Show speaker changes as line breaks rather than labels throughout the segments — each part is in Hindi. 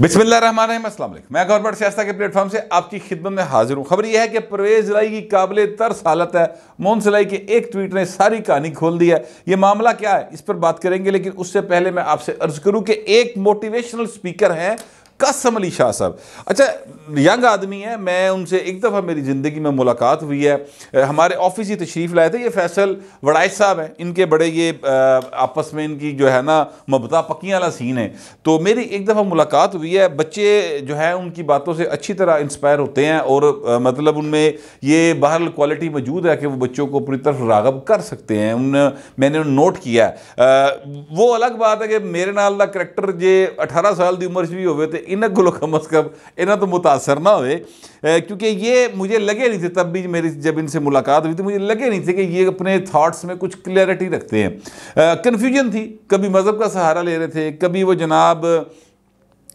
बिस्मिल्लाम मैं गवर्नमेंट सियासत के प्लेटफॉर्म से आपकी खिदमत में हाजिर हूँ खबर यह है कि परवेज लाई की काबिल तर्स हालत है मोहन सिलाई के एक ट्वीट ने सारी कहानी खोल दी है ये मामला क्या है इस पर बात करेंगे लेकिन उससे पहले मैं आपसे अर्ज करूँ कि एक मोटिवेशनल स्पीकर हैं कसम अली शाह साहब अच्छा यंग आदमी है मैं उनसे एक दफ़ा मेरी ज़िंदगी में मुलाकात हुई है हमारे ऑफिस ही तशरीफ़ लाए थे ये फैसल वड़ाइज साहब हैं इनके बड़े ये आपस में इनकी जो है ना मबता पक्की वाला सीन है तो मेरी एक दफ़ा मुलाकात हुई है बच्चे जो है उनकी बातों से अच्छी तरह इंस्पायर होते हैं और आ, मतलब उनमें ये बहरल क्वालिटी मौजूद है कि वो बच्चों को पूरी तरफ रागब कर सकते हैं उन मैंने उन नोट किया वो अलग बात है कि मेरे नाल का करैक्टर जे अठारह साल की उम्र भी हो इनक गुलो कम अज़ कम इन्हें तो मुतासर ना हो क्योंकि ये मुझे लगे नहीं थे तब भी मेरी जब इनसे मुलाकात हुई थी तो मुझे लगे नहीं थे कि ये अपने थाट्स में कुछ क्लैरिटी रखते हैं कन्फ्यूजन थी कभी मज़हब का सहारा ले रहे थे कभी वो जनाब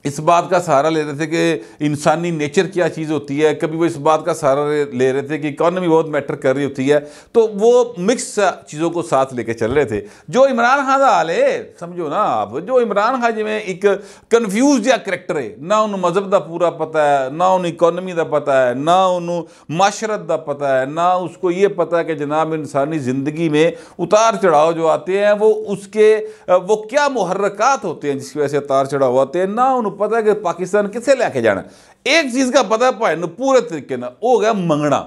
इस बात का सहारा ले रहे थे कि इंसानी नेचर क्या चीज़ होती है कभी वो इस बात का सहारा ले रहे थे कि इकॉनमी बहुत मैटर कर रही होती है तो वो मिक्स चीज़ों को साथ लेके चल रहे थे जो इमरान खान का हाल है समझो ना आप जो इमरान खान जिमें एक कन्फ्यूज या करैक्टर है ना उन्होंने मजहब का पूरा पता है ना उन इकॉनमी का पता है ना उन्होंने माशरत का पता है ना उसको ये पता है कि जनाब इंसानी ज़िंदगी में उतार चढ़ाव जो आते हैं वो उसके वो क्या मुहरक होते हैं जिसकी वजह से उतार चढ़ाव आते हैं ना उन्होंने पता है कि पाकिस्तान किसे लेके जाना एक चीज़ का पता है भाई पूरे तरीके ने हो गया मंगना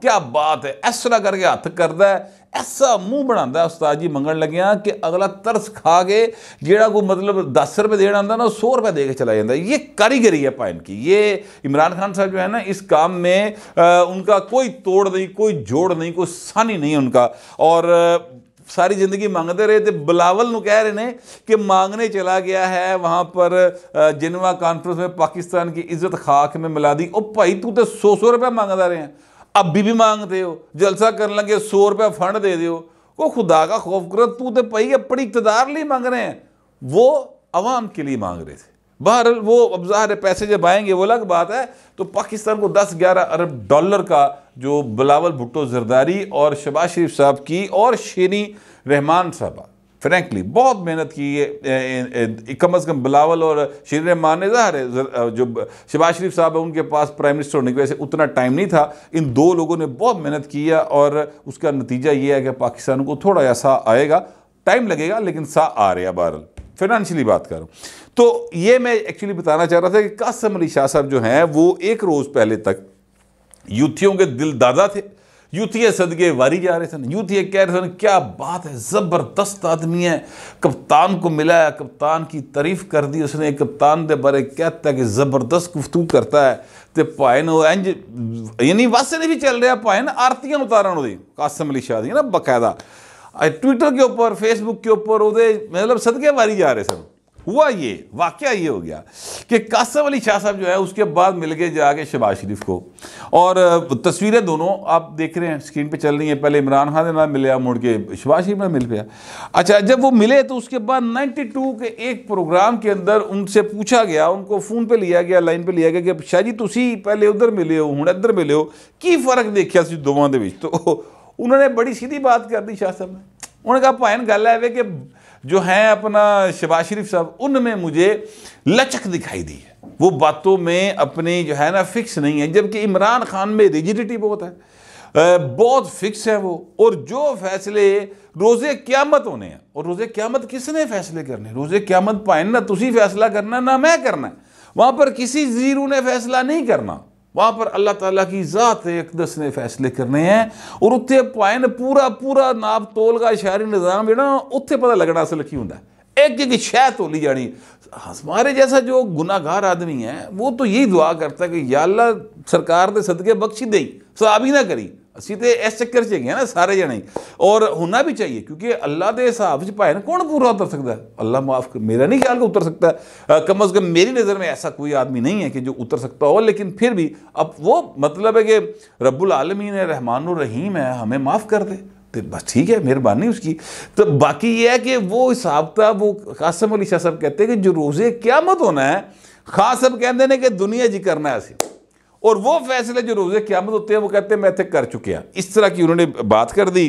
क्या बात है इस तरह करके हथ करता है ऐसा मूँह बना उसताद जी मंगन लगे कि अगला तरस खा के जोड़ा कोई मतलब दस रुपये देना आता ना सौ रुपये दे के चला जाता है ये कारीगरी है पाइन की ये इमरान खान साहब जो है ना इस काम में आ, उनका कोई तोड़ नहीं कोई जोड़ नहीं कोई सानी नहीं उनका और सारी जिंदगी मांगते रहे तो बिलावल न कह रहे हैं कि मांगने चला गया है वहाँ पर जिनवा कॉन्फ्रेंस में पाकिस्तान की इज्जत खाक में मिला दी ओ भाई तू तो सौ सौ रुपया मांगता रहे हैं अभी भी मांगते हो जलसा कर लगे सौ रुपया फंड दे दो वो खुदा का खौफ करो तू तो भाई अपनी इकतदार लिए मांग रहे हैं वो आवाम के लिए मांग रहे थे बाहर वो अब जहा पैसे जब आएंगे वो अलग बात है तो पाकिस्तान को दस ग्यारह अरब डॉलर का जो बिलावल भुट्टो जरदारी और शबाज शरीफ साहब की और शेरी रहमान साहबा फ्रैंकली बहुत मेहनत की है कम अज़ कम बिलावल और शेर रहमान ने ज़ाहिर है जो शबाज शरीफ साहब है उनके पास प्राइम मिनिस्टर होने की वजह से उतना टाइम नहीं था इन दो लोगों ने बहुत मेहनत की है और उसका नतीजा ये है कि पाकिस्तान को थोड़ा ऐसा आएगा टाइम लगेगा लेकिन सा आ रहा बहरल फिनंशली बात करूँ तो ये मैं एक्चुअली बताना चाह रहा था कि कासम अली शाह साहब जो हैं वो एक रोज़ पहले तक यूथियों के दिल दादा थे यूथिए सदके वारी जा रहे थे यूथिए कह रहे थे क्या बात है ज़बरदस्त आदमी है कप्तान को मिला कप्तान की तारीफ कर दी उसने कप्तान के बारे कहता है कि ज़बरदस्त गुफ्तू करता है तो भाए वो इंज यानी वासे नहीं भी चल रहा भाएन आरतियाँ उतारण वो कासम अली शाह ना बकायदा ट्विटर के ऊपर फेसबुक के ऊपर वो मतलब सदके वारी जा रहे सर हुआ ये वाक्य ये हो गया कि कासम अली शाह साहब जो है उसके बाद मिल गए जाके शबाज शरीफ को और तस्वीरें दोनों आप देख रहे हैं स्क्रीन पे चल रही है पहले इमरान खान ने मिला मुड़ के शबाज शरीफ ने मिल गया अच्छा जब वो मिले तो उसके बाद 92 के एक प्रोग्राम के अंदर उनसे पूछा गया उनको फ़ोन पर लिया गया लाइन पर लिया गया कि शाह जी तुम पहले उधर मिले हो हूँ इधर मिले हो की फर्क देखा सी दोवों के तो उन्होंने बड़ी सीधी बात कर दी शाह साहब ने उन्होंने कहा भाई गल है कि जो हैं अपना शबाज शरीफ साहब उनमें मुझे लचक दिखाई दी है वो बातों में अपनी जो है ना फिक्स नहीं है जबकि इमरान खान में रिजिडिटी बहुत है बहुत फिक्स है वो और जो फैसले रोज़े क्यामत होने हैं और रोज़े क्यामत किसने फैसले करने रोज़े क्यामत पाए ना तुसी फैसला करना ना मैं करना वहाँ पर किसी जीरो ने फैसला नहीं करना वहाँ पर अल्लाह ताला की ज़ात एकदस ने फैसले करने हैं और उत्ते भाएं पूरा पूरा नाप तोल का शहरी निज़ाम जो ना पता लगना असल की होंगे एक एक शह तोली जानी हमारे जैसा जो गुनागार आदमी है वो तो यही दुआ करता है कि या अल्लाह सरकार ने सदके बख्शी दे सलाबी ना करी ਅਸੀਂ तो इस चक्कर ना सारे जने और होना भी चाहिए क्योंकि अल्लाह के हिसाब से भाई 'ਚ ਭਾਵੇਂ ਕੌਣ ਪੂਰਾ ਉਤਰ ਸਕਦਾ अल्लाह माफ कर मेरा नहीं ख्याल उतर सकता कम अज़ कम मेरी नज़र में ऐसा कोई आदमी नहीं है कि जो उतर सकता हो लेकिन फिर भी अब वो मतलब है कि रब्बुल आलमीन है रहमान रहीम है हमें माफ़ कर दे तो बस ठीक है मेहरबानी उसकी तो बाकी ये है कि वो हिसाब था वो कासम अली शाह साहब कहते हैं कि जो रोज़े मत होना है खास साहब कहते हैं कि दुनिया जी करना है असं और वो फैसले जो रोज़े क्यामत होते हैं वो कहते हैं मैं इतने कर चुके हैं इस तरह की उन्होंने बात कर दी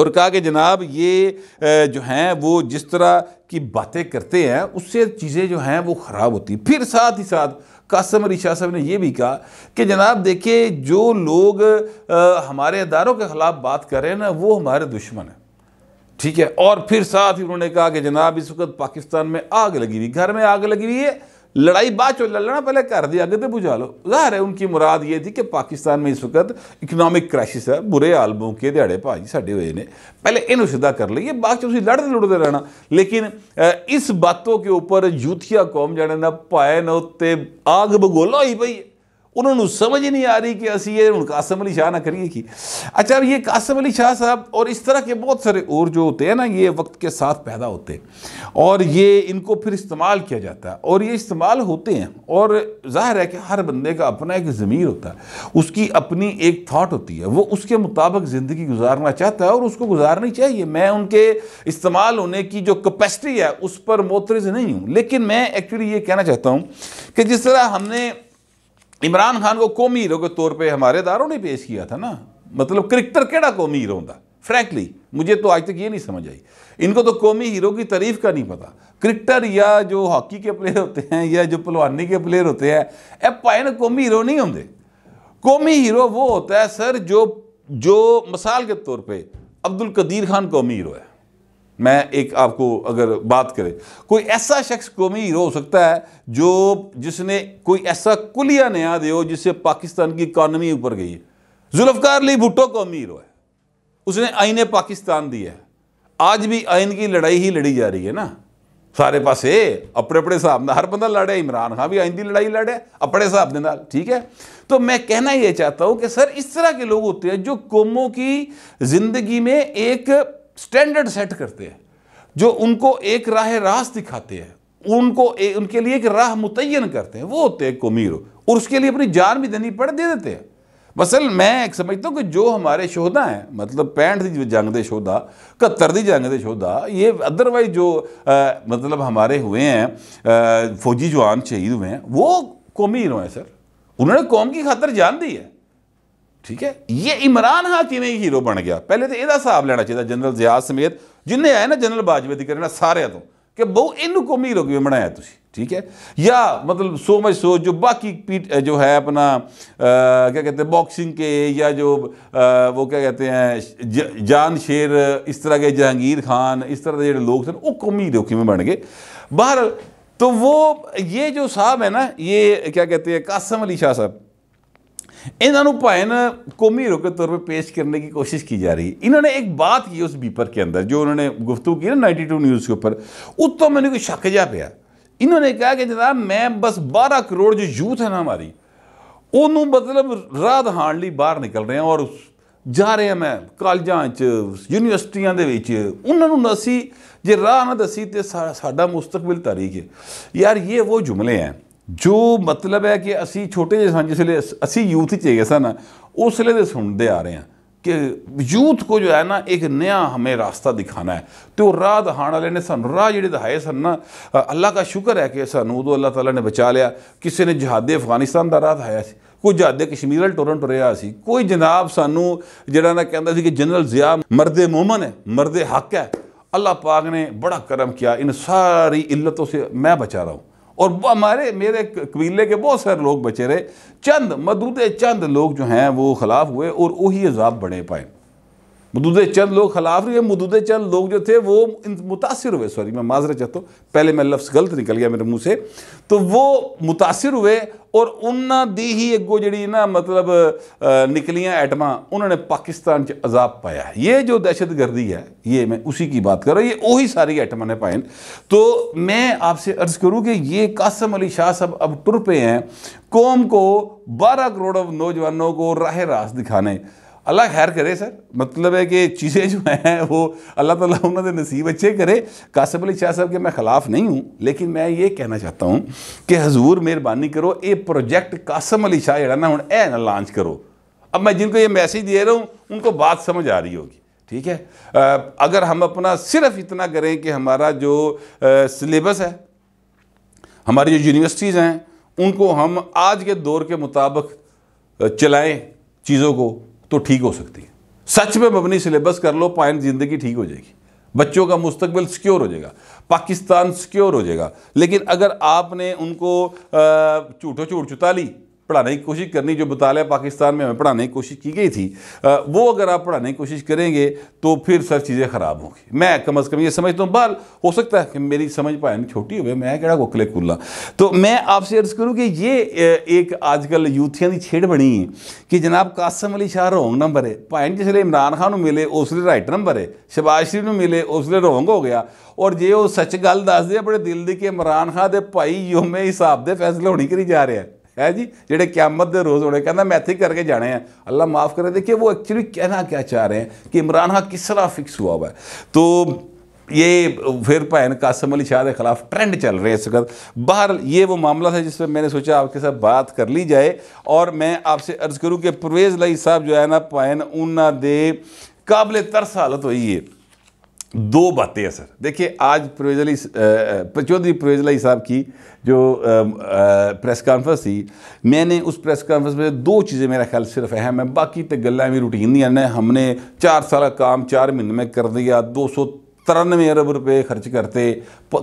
और कहा कि जनाब ये जो हैं वो जिस तरह की बातें करते हैं उससे चीज़ें जो हैं वो ख़राब होती फिर साथ ही साथ कासम अली शाह साहब ने यह भी कहा कि जनाब देखिए जो लोग हमारे इदारों के ख़िलाफ़ बात कर रहे हैं ना वो हमारे दुश्मन हैं ठीक है और फिर साथ ही उन्होंने कहा कि जनाब इस वक्त पाकिस्तान में आग लगी हुई घर में आग लगी हुई है लड़ाई बाद चो लड़ना पहले कर दिया आगे तो बुझा लो ज़ाहिर है उनकी मुराद ये थी कि पाकिस्तान में इस वक्त इकनॉमिक क्राइसिस है बुरे आलमों के दिहाड़े भाजी साढ़े हुए ने पहले इनू सीधा कर लिए बाद चो लड़ते लुड़ते रहना लेकिन इस बातों के ऊपर यूथिया कौम जाने ना पाए ना उत्ते आग बगोला ही पई है उन्होंने समझ ही नहीं आ रही कि असी ये हूँ कासम अली शाह ना करिए कि अच्छा अब ये कासम अली शाह साहब और इस तरह के बहुत सारे और जो होते हैं ना ये वक्त के साथ पैदा होते हैं और ये इनको फिर इस्तेमाल किया जाता है और ये इस्तेमाल होते हैं और जाहिर है कि हर बंदे का अपना एक ज़मीर होता है उसकी अपनी एक थाट होती है वो उसके मुताबिक ज़िंदगी गुजारना चाहता है और उसको गुजारनी चाहिए मैं उनके इस्तेमाल होने की जो कैपेसिटी है उस पर मोतरज नहीं हूँ लेकिन मैं एक्चुअली ये कहना चाहता हूँ कि जिस तरह हमने इमरान खान को कौमी हीरो के तौर पर हमारे इदारों ने पेश किया था ना मतलब क्रिकेटर केड़ा कौमी हीरो होता फ्रैंकली मुझे तो आज तक ये नहीं समझ आई इनको तो कौमी हीरो की तारीफ का नहीं पता क्रिकेटर या जो हॉकी के प्लेयर होते हैं या जो पलवानी के प्लेयर होते हैं ए पाए ना कौमी हीरो नहीं होंगे कौमी हीरो वो होता है सर जो जो मिसाल के तौर पर अब्दुल कदीर खान कौमी हीरो है मैं एक आपको अगर बात करें कोई ऐसा शख्स कौमी हीरो हो सकता है जो जिसने कोई ऐसा कुलिया नया दे जिससे पाकिस्तान की इकानमी ऊपर गई है जुल्फकार अली भुट्टो कौमी हीरो है उसने आइन पाकिस्तान दिया है आज भी आइन की लड़ाई ही लड़ी जा रही है ना सारे पास अपने अपने हिसाब हर बंदा लड़े इमरान खान भी आइन की लड़ाई लड़े अपने हिसाब के ठीक है तो मैं कहना यह चाहता हूँ कि सर इस तरह के लोग होते हैं जो कौमों की जिंदगी में एक स्टैंडर्ड सेट करते हैं जो उनको एक राह रास दिखाते हैं उनको ए, उनके लिए एक राह मुतन करते हैं वो होते हैं कोमीर और उसके लिए अपनी जान भी देनी पड़ दे देते हैं बसल मैं एक समझता हूँ कि जो हमारे शोधा हैं मतलब पैंठ दी जंग दे शोधा कत्तर दी जंग दे शोधा ये अदरवाइज जो आ, मतलब हमारे हुए हैं फौजी जवान शहीद हुए हैं वो कौमी हीरो हैं सर उन्होंने कौम की खातर जान दी है ठीक है ये इमरान हाकिम ही हीरो बन गया पहले तो एदा हिसाब लेना चाहिए जनरल जियाज समेत जिन्हें आए ना जनरल बाजवे की करना सारे तो कि बहु इन कौमी हीरो क्यों बनाया तुम ठीक है या मतलब सो मच सोच जो बाकी पीट जो है अपना आ, क्या कहते हैं बॉक्सिंग के या जो आ, वो क्या कहते हैं ज, जान शेर इस तरह के जहांगीर खान इस तरह के जो लोग थे वो कौमी हीरो किमें बन गए बहर तो वो ये जो साहब है ना ये क्या कहते हैं कासम अली शाह साहब ਇਹਨਾਂ ਨੂੰ ਭਾਏ ਨਾ ਕੌਮੀ ਤੌਰ ਤੇ ਪੇਸ਼ ਕਰਨ ਦੀ ਕੋਸ਼ਿਸ਼ ਕੀਤੀ ਜਾ ਰਹੀ ਹੈ ਇਹਨਾਂ ਨੇ ਇੱਕ ਬਾਤ ਕੀ ਉਸ ਬੀਪਰ ਕੇ ਅੰਦਰ ਜੋ ਉਹਨਾਂ ਨੇ ਗੁਫਤੂ ਕੀ ਨਾ 92 ਨਿਊਜ਼ ਦੇ ਉੱਪਰ ਉਤੋਂ ਮੈਨੂੰ ਕੋਈ ਸ਼ੱਕ ਜਾ ਪਿਆ ਇਹਨਾਂ ਨੇ ਕਿਹਾ ਕਿ ਜਦਾਂ ਮੈਂ ਬਸ 12 ਕਰੋੜ ਜੋ ਯੂਥ ਹੈ ਨਾ ਮਾਰੀ ਉਹਨੂੰ ਮਤਲਬ ਰਾਹ ਹਾਣ ਲਈ ਬਾਹਰ ਨਿਕਲ ਰਹੇ ਆ ਔਰ ਜਾ ਰਹੇ ਆ ਮੈਂ ਕਾਲਜਾਂ ਚ ਯੂਨੀਵਰਸਿਟੀਆਂ ਦੇ ਵਿੱਚ ਉਹਨਾਂ ਨੂੰ ਨਸੀ ਜੇ ਰਾਹ ਨਾ ਦਸੀ ਤੇ ਸਾਡਾ ਮੁਸਤਕਬਲ ਤਾਰੀਖ ਹੈ ਯਾਰ ਇਹ ਉਹ ਜੁਮਲੇ ਆ ਜੋ ਮਤਲਬ ਹੈ ਕਿ ਅਸੀਂ ਛੋਟੇ ਜਿਹੇ ਸਾਂ ਜਿਸਲੇ ਅਸੀਂ ਯੂਥ ਚ ਹੈਗੇ ਸਨ ਉਸ ਦੇ ਸੁਣਦੇ ਆ ਰਹੇ ਹਾਂ ਕਿ ਯੂਥ ਕੋ ਜੋ ਹੈ ਨਾ ਇੱਕ ਨਿਆ ਹਮੇ ਰਾਸਤਾ ਦਿਖਾਣਾ ਹੈ ਤੇ ਉਹ ਰਾਹ ਦਿਖਾਣ ਵਾਲੇ ਨੇ ਸਾਨੂੰ ਰਾਹ ਜਿਹੜੇ ਦਿਖਾਏ ਸਨ ਨਾ ਅੱਲਾ ਦਾ ਸ਼ੁਕਰ ਹੈ ਕਿ ਸਾਨੂੰ ਉਹ ਅੱਲਾ ਤਾਲਾ ਨੇ ਬਚਾ ਲਿਆ ਕਿਸੇ ਨੇ ਜਹਾਦੇ ਅਫਗਾਨਿਸਤਾਨ ਦਾ ਰਾਹ ਦਿਖਾਇਆ ਸੀ ਕੋਈ ਜਹਾਦੇ ਕਸ਼ਮੀਰ ਵਾਲ ਟੁਰਨ ਟੁਰਿਆ ਸੀ ਕੋਈ ਜਨਾਬ ਸਾਨੂੰ ਜਿਹੜਾ ਨਾ ਕਹਿੰਦਾ ਸੀ ਕਿ ਜਨਰਲ ਜ਼ਿਆ ਮਰਦੇ ਮੂਮਨ ਹੈ ਮਰਦੇ ਹੱਕ ਹੈ ਅੱਲਾ ਪਾਕ ਨੇ ਬੜਾ ਕਰਮ ਕੀਤਾ ਇਨ ਸਾਰੀ ਇਲਤੋਂ ਸੇ ਮੈਂ ਬਚਾ ਰਹਾ ਹਾਂ और वो हमारे मेरे कबीले के बहुत सारे लोग बचे रहे चंद मदरूद चंद लोग जो हैं वो खिलाफ हुए और वही अजाब बढ़े पाए मदूद चंद लोग खिलाफ नहीं है मदूद चंद लोग जो थे वो मुतासर हुए सॉरी मैं माजरा चाहता हूँ पहले मैं लफ्ज़ गलत निकल गया मेरे मुँह से तो वो मुतासर हुए और उन्होंने दी ही अगो जी ना मतलब निकलियाँ एटम उन्होंने पाकिस्तान अजाब पाया है ये जो दहशतगर्दी है ये मैं उसी की बात कर रहा हूँ ये वही सारी एटम ने पाए तो मैं आपसे अर्ज़ करूँ कि ये कासम अली शाह साहब अब टुर पे हैं कौम को बारह करोड़ नौजवानों को राह रास्त दिखाने अल्लाह खैर करे सर मतलब है कि चीज़ें जो हैं वो अल्लाह ताला उन्होंने नसीब अच्छे करे कासम अली शाह साहब के मैं ख़िलाफ़ नहीं हूँ लेकिन मैं ये कहना चाहता हूँ कि हजूर मेहरबानी करो ये प्रोजेक्ट कासम अली शाह जरा ना हूँ ए ना लॉन्च करो अब मैं जिनको ये मैसेज दे रहा हूँ उनको बात समझ आ रही होगी ठीक है अगर हम अपना सिर्फ इतना करें कि हमारा जो सिलेबस है हमारी जो यूनिवर्सिटीज़ हैं उनको हम आज के दौर के मुताबिक चलाएँ चीज़ों को तो ठीक हो सकती है सच में मबनी सिलेबस कर लो पॉइंट ज़िंदगी ठीक हो जाएगी बच्चों का मुस्तबिल सिक्योर हो जाएगा पाकिस्तान सिक्योर हो जाएगा लेकिन अगर आपने उनको झूठो झूठ चुता ली पढ़ाने की कोशिश करनी जो बताया पाकिस्तान में हमें पढ़ाने की कोशिश की गई थी वो अगर आप पढ़ाने की कोशिश करेंगे तो फिर सर चीज़ें ख़राब होंगी मैं कम अज़ कम ये समझता हूँ बाल हो सकता है कि मेरी समझ पाए छोटी हो गई मैं कह गोखले कुल्ला तो मैं आपसे अर्ज़ करूँ कि ये एक आजकल यूथिया की छेड़ बनी है कि जनाब कासम अली शाह रोंग नंबर है भाएं जिसल इमरान खान मिले उसले राइट नंबर है शबाज शरीफ में मिले ਉਸ ਲਈ ਰੋਂਗ ਹੋ ਗਿਆ ਔਰ ਜੇ ਉਹ ਸੱਚ ਗੱਲ ਦੱਸਦੇ दिल की ਦੀ ਕਿ ਇਮਰਾਨ ਖਾਨ ਦੇ ਭਾਈ ਯੋਮੇ ਹਿਸਾਬ ਦੇ ਫੈਸਲੇ ਹੋਣੀ ਕਰੀ ਜਾ ਰਿਹਾ है जी जेडे क्यामत के रोज़ होने कहना मैं इतने करके जाने हैं अल्लाह माफ़ करे देखिए वो एक्चुअली कहना क्या चाह रहे हैं कि इमरान खान किस तरह फिक्स हुआ हुआ है तो ये फिर भैन कासम अली शाह के ख़िलाफ़ ट्रेंड चल रहे हैं इस वक्त बाहर ये वो मामला था जिस पर मैंने सोचा आपके साथ बात कर ली जाए और मैं आपसे अर्ज़ करूँ कि परवेज़ लई साहब जो है ना भैन उन्होंने काबिल तरस हालत हुई है दो बातें हैं सर देखिए आज प्रवेजली चौधरी प्रवेजलाई साहब की जो प्रेस कॉन्फ्रेंस थी मैंने उस प्रेस कॉन्फ्रेंस में दो चीज़ें मेरा ख्याल सिर्फ अहम है बाकी तो गल्ला भी रूटीन दी ने हमने चार साल काम चार महीने में कर दिया दो सौ ਤਰਾਨਵੇਂ ਅਰਬ ਰੁਪਏ ਖਰਚ ਕਰਤੇ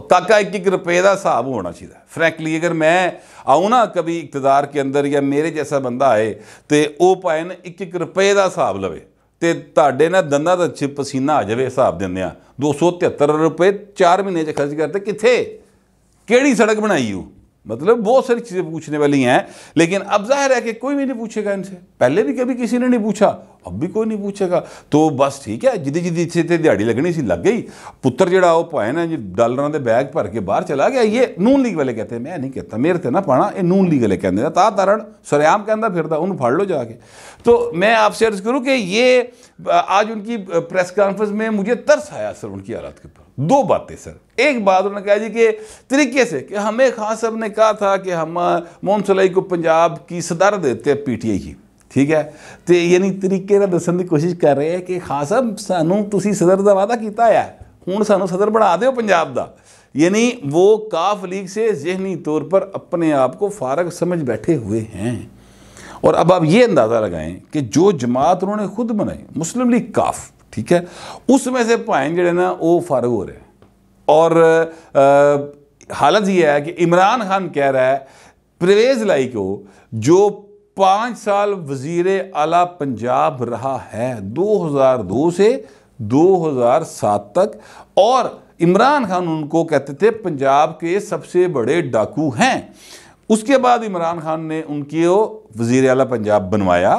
ਤਾਕਾ ਇੱਕ ਇੱਕ ਰੁਪਏ ਦਾ ਹਿਸਾਬ ਹੋਣਾ ਚਾਹੀਦਾ ਫਰੈਂਕਲੀ ਅਗਰ ਮੈਂ ਆਉਂ ਨਾ ਕभी ਇਕਤਦਾਰ ਕੇ ਅੰਦਰ ਜਾਂ ਮੇਰੇ ਜੈਸਾ ਬੰਦਾ ਆਏ ਤੇ ਉਹ ਪਾਇਨ ਇੱਕ ਇੱਕ ਰੁਪਏ ਦਾ ਹਿਸਾਬ ਲਵੇ ਤੇ ਤੁਹਾਡੇ ਨਾਲ ਦੰਦਾਂ ਦਾ ਚਿਪ ਪਸੀਨਾ ਆ ਜਾਵੇ ਹਿਸਾਬ ਦਿੰਦੇ ਆ 273 ਰੁਪਏ 4 ਮਹੀਨੇ 'ਚ ਖਰਚ ਕਰਦੇ ਕਿੱਥੇ ਕਿਹੜੀ ਸੜਕ ਬਣਾਈ ਹੋ मतलब बहुत सारी चीज़ें पूछने वाली हैं लेकिन अब जाहिर है कि कोई भी नहीं पूछेगा इनसे पहले भी कभी किसी ने नहीं पूछा अब भी कोई नहीं पूछेगा तो बस ठीक है जिदी जिदी से तो दिहाड़ी लगनी सी लग गई पुत्र जोड़ा वो पाए ना डालर के बैग भर के ਬਾਹਰ चला गया ये नून लीग वाले कहते मैं नहीं कहता मेरे तेना ਨਾ ਪਾਣਾ ਇਹ ਨੂਨ ਲੀਗ ਵਾਲੇ ਕਹਿੰਦੇ ਨੇ ਤਾਂ ਤਾਰਨ ਸਰਿਆਮ ਕਹਿੰਦਾ ਫਿਰਦਾ ਉਹਨੂੰ ਫੜ ਲਓ तो मैं आपसे अर्ज करूँ कि ये आज उनकी प्रेस कॉन्फ्रेंस में मुझे तरस आया सर उनकी हालत के ऊपर दो बातें सर एक बात उन्होंने कहा जी कि तरीके से कि हमें खान साहब ने कहा था कि हम मोहन सलाई को पंजाब की सदार देते हैं पीटीआई की ठीक है तो यानी तरीके ਨਾਲ दसन की कोशिश कर रहे हैं कि खान साहब सानू तुम सदर का वादा किया है हूँ सू सदर बना दो पंजाब का यानी वो काफ लीग से जहनी तौर पर अपने आप को फारग समझ बैठे हुए हैं और अब आप ये अंदाज़ा लगाएं कि जो जमात उन्होंने खुद बनाई मुस्लिम लीग काफ़ ठीक है उसमें से भाएं जड़े ना वो फारग हो रहे हैं और आ, हालत ये है कि इमरान खान कह रहा है परवेज लाई को जो पाँच साल वजीर अला पंजाब रहा है 2002 से 2007 तक और इमरान खान उनको कहते थे पंजाब के सबसे बड़े डाकू हैं उसके बाद इमरान खान ने उनकी वजीर अला पंजाब बनवाया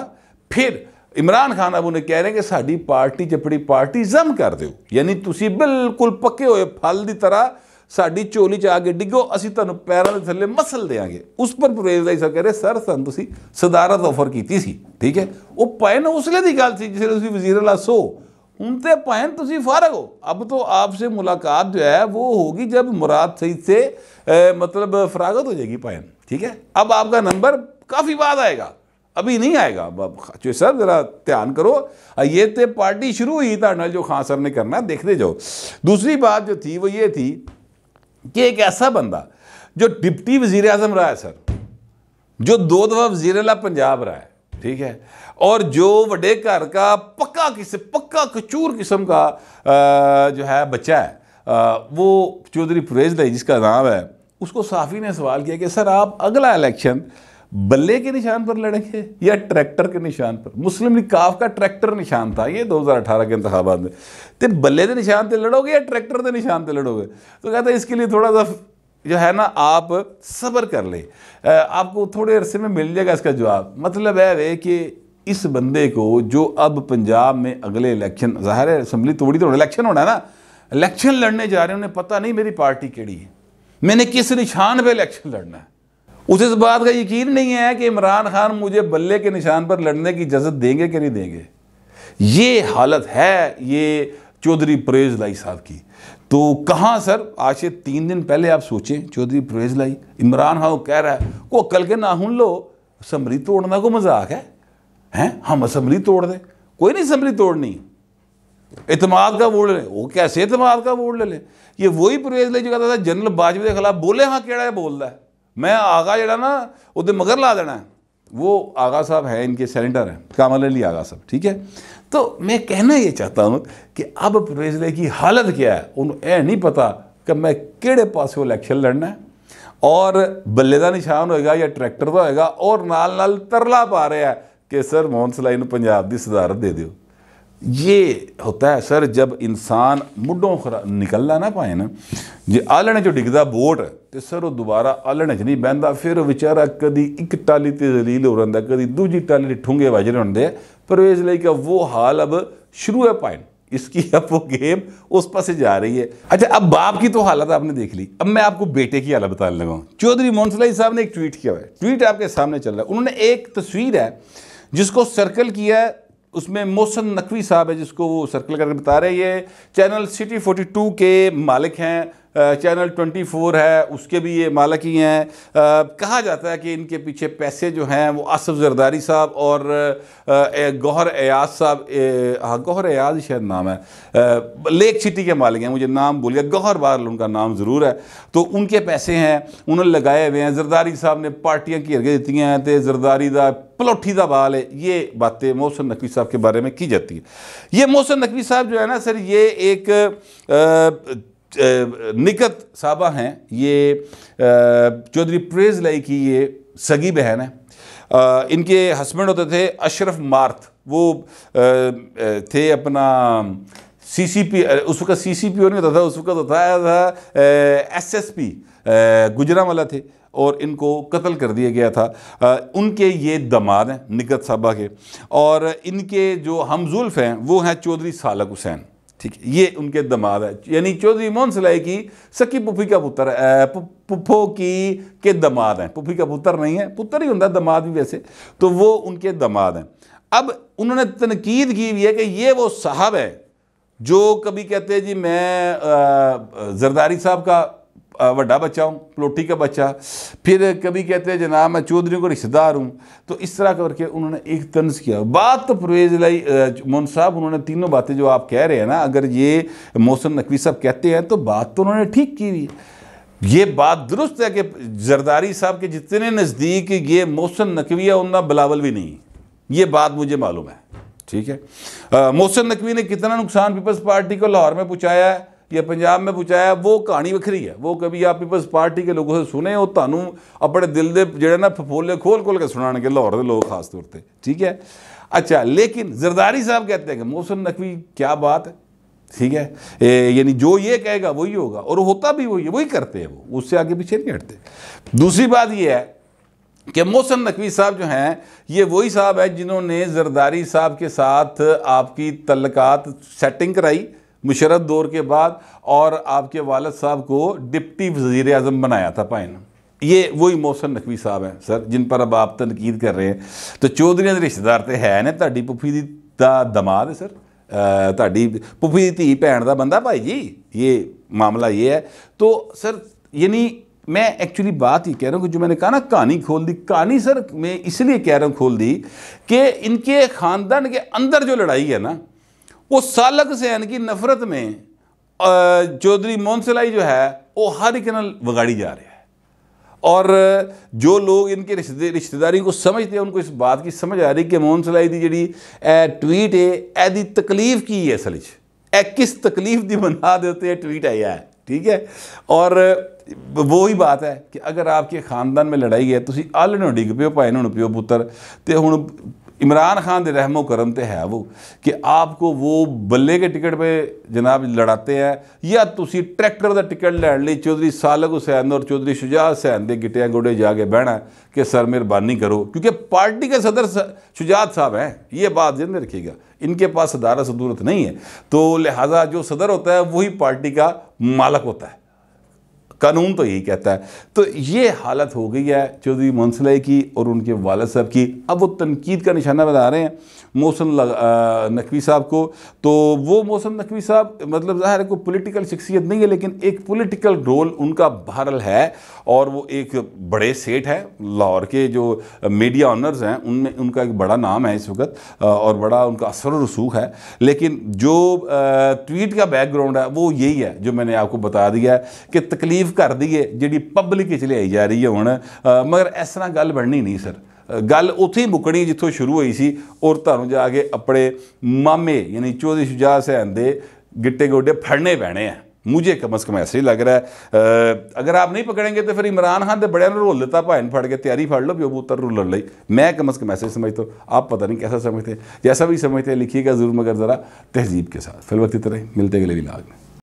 फिर इमरान खान अब उन्हें कह रहे हैं कि साड़ी पार्टी जपड़ी पार्टी जम कर दो यानी तुम बिल्कुल पक्के हुए फल की तरह साड़ी झोली च आगे डिगो असी तुम पैरों के थले मसल देंगे उस पर परवेज भाई साहब कह रहे सर सी सदारत ऑफर की ठीक है वो भैन उसले की गल थी जिसे वजीर सो हूँ तो भैन तुम फारग हो अब तो आपसे मुलाकात जो है वो होगी जब मुराद सईद से मतलब फरागत हो जाएगी भैन ठीक है अब आपका नंबर काफ़ी बाद आएगा अभी नहीं आएगा खाचू सर ज़रा ध्यान करो ये तो पार्टी शुरू हुई था जो खान साहब ने करना देखते जाओ दूसरी बात जो थी वो ये थी कि एक ऐसा बंदा जो डिप्टी वजीर अजम रहा है सर जो दो दफा वजीर अला पंजाब रहा है ठीक है और जो वे घर का पक्का किस्म पक्का कचूर किस्म का आ, जो है बच्चा है आ, वो चौधरी परेज लाई जिसका नाम है उसको साफ़ी ने सवाल किया कि सर आप अगला इलेक्शन बल्ले के निशान पर लड़ेंगे या ट्रैक्टर के निशान पर मुस्लिम लीग काफ का ट्रैक्टर निशान था ये 2018 के इंतबात में तो बल्ले के निशान पर लड़ोगे या ट्रैक्टर के निशान पर लड़ोगे तो कहते हैं इसके लिए थोड़ा सा जो है ना आप सब्र कर ले आपको थोड़े अरसे में मिल जाएगा इसका जवाब मतलब है वे कि इस बंदे को जो अब पंजाब में अगले इलेक्शन ज़ाहिर है असम्बली तोड़ी तो इलेक्शन होना है ना इलेक्शन लड़ने जा रहे हैं उन्हें पता नहीं मेरी पार्टी केड़ी है मैंने किस निशान पे इलेक्शन लड़ना है उसे इस बात का यकीन नहीं है कि इमरान खान मुझे बल्ले के निशान पर लड़ने की इजाज़त देंगे कि नहीं देंगे ये हालत है ये चौधरी परेज लाई साहब की तो कहाँ सर आज से तीन दिन पहले आप सोचें चौधरी परेज लाई इमरान खान कह रहा है को कल के नाहून लो असम्बली तोड़ना को मजाक है हैं हम असम्बली तोड़ दें कोई नहीं असम्बली तोड़नी इतमाद का वोट ले वो कैसे इतमाद का वोट ले लें ये वही परेज लाई जो कहता था जनरल बाजवा के खिलाफ बोले हाँ केड़ा बोल रहा है आगा जरा ना ਨਾ मगर ला देना है वो आगा साहब है इनके सेनेटर हैं कामल अली आगा साहब ठीक है तो मैं कहना ये चाहता हूँ कि अब प्रवेजले की हालत क्या है उन्होंने यह नहीं पता कि मैं किड़े पास इलेक्शन लड़ना है और बल्ले का निशान होएगा या ट्रैक्टर का होएगा और नाल नाल तरला पा रहा है कि सर मोहन सलाई पंजाब की सदारत दे दौ ये होता है सर जब इंसान मुड्डों निकलना ना पाए ना जो आलने चो डिगदा बोट तो सर वो दोबारा आलने च नहीं बहता फिर बेचारा कभी एक टाली ते जलील हो रहा कभी दूजी टाली ठूंगे वजरे होंगे पर इस क्या वो हाल अब शुरू है पाए इसकी अब वो गेम उस पास से जा रही है अच्छा अब बाप की तो हालत आपने देख ली अब मैं आपको बेटे की हालत बताने लगा हूँ चौधरी मोहनसलाई साहब ने एक ट्वीट किया हुआ है ट्वीट आपके सामने चल रहा है उन्होंने एक तस्वीर है जिसको सर्कल किया है उसमें मोहसन नकवी साहब है जिसको वो सर्कल करके बता रहे हैं ये चैनल सिटी 42 के मालिक हैं चैनल 24 है उसके भी ये मालक ही हैं कहा जाता है कि इनके पीछे पैसे जो हैं वो आसफ जरदारी साहब और गौहर एयाज साहब हाँ गौहर एयाज शायद नाम है लेक सिटी के मालिक हैं मुझे नाम भूल गया गौहर बार उनका नाम ज़रूर है तो उनके पैसे हैं उन्होंने लगाए हुए हैं जरदारी साहब ने पार्टियाँ घेर के देती हैं तो जरदारी का पलौठी का बाल है ये बातें मोहसन नकवी साहब के बारे में की जाती है ये मोहसन नकवी साहब जो है ना सर ये एक आ, निकत साहबा हैं ये चौधरी प्रेज लाई की ये सगी बहन है आ, इनके हस्बैंड होते थे अशरफ मार्थ वो आ, थे अपना सीसीपी उस वक्त सीसीपी नहीं होता था उस वक्त होता था एसएसपी वाला थे और इनको कत्ल कर दिया गया था आ, उनके ये दमाद हैं निकत साहबा के और इनके जो हमजुल्फ हैं वो हैं चौधरी सालक हुसैन ठीक है ये उनके दमाद है यानी चौधरी मोहन सिलाई की सकी पुफी का पुत्र पुफो की के दमाद हैं पुफी का पुत्र नहीं है पुत्र ही होता दमाद भी वैसे तो वो उनके दमाद हैं अब उन्होंने तनकीद की हुई है कि ये वो साहब है जो कभी कहते हैं जी मैं जरदारी साहब का व्डा बच्चा हूँ पलोटी का बच्चा फिर कभी कहते हैं जनाब मैं चौधरी का रिश्तेदार हूँ तो इस तरह करके उन्होंने एक तंज किया बात तो परवेज लाई मोहन साहब उन्होंने तीनों बातें जो आप कह रहे हैं ना अगर ये मोहसन नकवी साहब कहते हैं तो बात तो उन्होंने ठीक की हुई ये बात दुरुस्त है कि जरदारी साहब के जितने नज़दीक ये मोहसन नकवी है उनका बिलावल भी नहीं ये बात मुझे मालूम है ठीक है मोहसन नकवी ने कितना नुकसान पीपल्स पार्टी को लाहौर में पहुँचाया है ਕਿ पंजाब में ਪੁਚਾਇਆ वो कहानी बखरी है वो कभी आप पीपल्स पार्टी के लोगों से सुने और अपने दिल के जेड़े ना फफोले खोल खोल के सुना के लाहौर के लोग खास तौर पर ठीक है अच्छा लेकिन जरदारी साहब कहते हैं कि मोहसिन नकवी क्या बात है ठीक है यानी जो ये कहेगा वही होगा और होता भी वही है वही करते हैं वो उससे आगे पीछे नहीं हटते दूसरी बात ये है कि मोहसिन नकवी साहब जो हैं ये वही साहब हैं जिन्होंने जरदारी साहब के साथ आपकी तलकात सेटिंग कराई मुशरत दौर के बाद और आपके वालद साहब को डिप्टी वजीर अजम बनाया था पाइन ये वही मोहसन नकवी साहब हैं सर जिन पर अब आप तनकीद कर रहे हैं तो चौधरी ਦੇ रिश्तेदार तो है ना पुफी का ਦੀ ਦਾ ਦਮਾਦ ਹੈ ਸਰ ਤੁਹਾਡੀ ਪੁੱਫੀ ਦੀ ਧੀ ਭੈਣ ਦਾ ਬੰਦਾ ਭਾਈ ਜੀ ਇਹ ये है तो सर यानी मैं एक्चुअली बात ही कह रहा हूँ कि जो मैंने कहा ना कहानी खोल दी कहानी सर मैं इसलिए कह रहा हूँ खोल दी कि इनके ख़ानदान के अंदर जो लड़ाई है ना वो सालक सैन की नफरत में चौधरी मोहनसिलाई जो है वो हर एक नल बगाड़ी जा रहा है और जो लोग इनके रिश्ते रिश्तेदारी को समझते हैं उनको इस बात की समझ आ रही कि मोहन सिलाई की जी ट्वीट है ए तकलीफ की है असल ए किस तकलीफ की बना देते हैं ट्वीट है है ठीक है और वो ही बात है कि अगर आपके खानदान में लड़ाई है ਤੁਸੀਂ ਆਲਣੇ ਡਿੱਗ ਪਿਓ भाई ਨੂੰ ਪਿਓ पुत्र तो हूँ इमरान खान दे रहमो करम तो है वो कि आपको वो बल्ले के टिकट पर जनाब लड़ाते हैं या तुम ट्रैक्टर का टिकट लैन लिये चौधरी सालक हुसैन और चौधरी शुजात हुसैन के गिटिया गोडे जाके बहना कि सर मेहरबानी करो क्योंकि पार्टी के सदर शुजात साहब हैं ये बात जिन में रखिएगा इनके पास सदारत सदूरत नहीं है तो लिहाजा जो सदर होता है वही पार्टी का मालक होता है कानून तो यही कहता है तो ये हालत हो गई है चौधरी मंसले की और उनके वालद साहब की अब वो तनकीद का निशाना बना रहे हैं मोहसन नकवी साहब को तो वो मोहसन नकवी साहब मतलब ज़ाहिर है कोई पोलिटिकल शख्सियत नहीं है लेकिन एक पोलिटिकल रोल उनका बहरल है और वो एक बड़े सेठ हैं लाहौर के जो मीडिया ऑनर्स हैं उनमें उनका एक बड़ा नाम है इस वक्त और बड़ा उनका असर रसूख है लेकिन जो ट्वीट का बैकग्राउंड है वो यही है जो मैंने आपको बता दिया है कि तकलीफ़ ਬਿਲੀਵ ਕਰਦੀ ਹੈ ਜਿਹੜੀ ਪਬਲਿਕ ਵਿੱਚ ਲਿਆਈ ਜਾ ਰਹੀ ਹੈ ਹੁਣ ਮਗਰ ਇਸ ਤਰ੍ਹਾਂ ਗੱਲ ਬਣਨੀ ਨਹੀਂ ਸਰ ਗੱਲ ਉਥੇ ਹੀ ਮੁਕਣੀ ਜਿੱਥੋਂ ਸ਼ੁਰੂ ਹੋਈ ਸੀ ਔਰ ਤੁਹਾਨੂੰ ਜਾ ਕੇ ਆਪਣੇ ਮਾਮੇ ਯਾਨੀ ਚੋਦੀ ਸੁਜਾ ਸੈਨ ਦੇ ਗਿੱਟੇ ਗੋਡੇ ਫੜਨੇ ਪੈਣੇ ਆ ਮੂਝੇ ਕਮਸ ਕਮ ਐਸੇ ਲੱਗ ਰਿਹਾ ਅਗਰ ਆਪ ਨਹੀਂ ਪਕੜेंगे ਤੇ ਫਿਰ ਇਮਰਾਨ ਖਾਨ ਦੇ ਬੜਿਆਂ ਨੂੰ ਰੋਲ ਦਿੱਤਾ ਭਾਇਨ ਫੜ ਕੇ ਤਿਆਰੀ ਫੜ ਲਓ ਪਿਓ ਪੁੱਤਰ ਰੋਲਣ ਲਈ ਮੈਂ ਕਮਸ ਕਮ ਐਸੇ ਸਮਝ ਤੋ ਆਪ ਪਤਾ ਨਹੀਂ ਕਿਹਦਾ ਸਮਝਦੇ ਜੈਸਾ ਵੀ ਸਮਝਦੇ ਲਿਖੀਗਾ ਜ਼ਰੂਰ ਮਗਰ ਜ਼ਰਾ ਤਹਿਜ਼ੀਬ ਕੇ ਸਾਥ ਫਿਰ ਵਕਤ ਇਤਰੇ ਮਿਲਤੇ ਗਲੇ ਵੀ ਲਾਗ